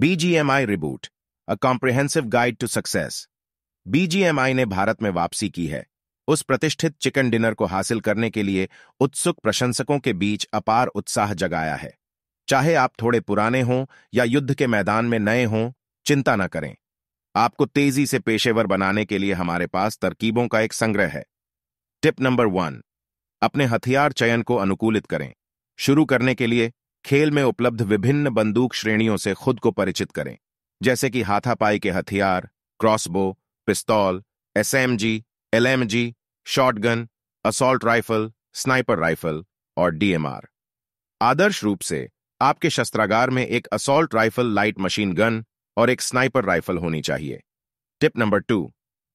BGMI reboot a comprehensive guide to success BGMI ने भारत में वापसी की है उस प्रतिष्ठित चिकन डिनर को हासिल करने के लिए उत्सुक प्रशंसकों के बीच अपार उत्साह जगाया है चाहे आप थोड़े पुराने हों या युद्ध के मैदान में नए हों चिंता न करें आपको तेजी से पेशेवर बनाने के लिए हमारे पास तरकीबों का एक संग्रह है टिप नंबर वन अपने हथियार चयन को अनुकूलित करें शुरू करने के लिए खेल में उपलब्ध विभिन्न बंदूक श्रेणियों से खुद को परिचित करें जैसे कि हाथापाई के हथियार क्रॉसबो पिस्तौल SMG, LMG, shotgun, assault rifle sniper rifle और डीएमआर आदर्श रूप से आपके शस्त्रागार में एक assault rifle light machine gun और एक स्नाइपर राइफल होनी चाहिए टिप नंबर टू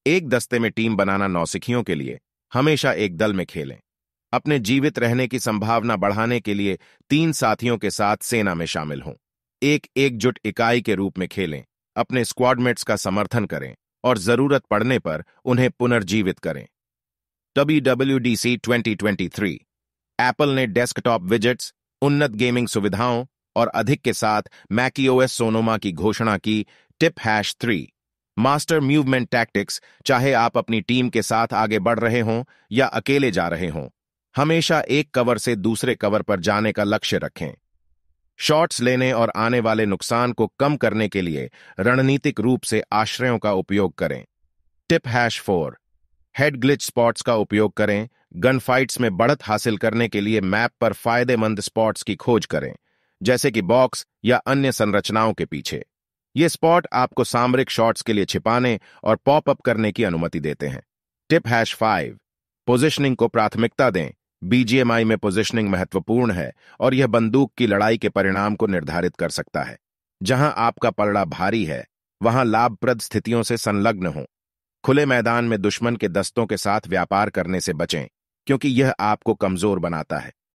एक दस्ते में टीम बनाना नौसिखियों के लिए हमेशा एक दल में खेलें अपने जीवित रहने की संभावना बढ़ाने के लिए तीन साथियों के साथ सेना में शामिल हों एक एकजुट इकाई के रूप में खेलें अपने स्क्वाडमेट्स का समर्थन करें और जरूरत पड़ने पर उन्हें पुनर्जीवित करें WWDC 2023 एप्पल ने डेस्कटॉप विजेट्स उन्नत गेमिंग सुविधाओं और अधिक के साथ मैकीओएस सोनोमा की घोषणा की tip hash three master movement tactics चाहे आप अपनी टीम के साथ आगे बढ़ रहे हों या अकेले जा रहे हों हमेशा एक कवर से दूसरे कवर पर जाने का लक्ष्य रखें शॉट्स लेने और आने वाले नुकसान को कम करने के लिए रणनीतिक रूप से आश्रयों का उपयोग करें tip hash four head glitch spots का उपयोग करें गन फाइट्स में बढ़त हासिल करने के लिए मैप पर फायदेमंद स्पॉट्स की खोज करें जैसे कि बॉक्स या अन्य संरचनाओं के पीछे ये स्पॉट आपको सामरिक शॉट्स के लिए छिपाने और पॉप अप करने की अनुमति देते हैं टिप हैश फाइव पोजिशनिंग को प्राथमिकता दें बीजीएमआई में पोजीशनिंग महत्वपूर्ण है और यह बंदूक की लड़ाई के परिणाम को निर्धारित कर सकता है जहां आपका पलड़ा भारी है वहां लाभप्रद स्थितियों से संलग्न हों खुले मैदान में दुश्मन के दस्तों के साथ व्यापार करने से बचें क्योंकि यह आपको कमजोर बनाता है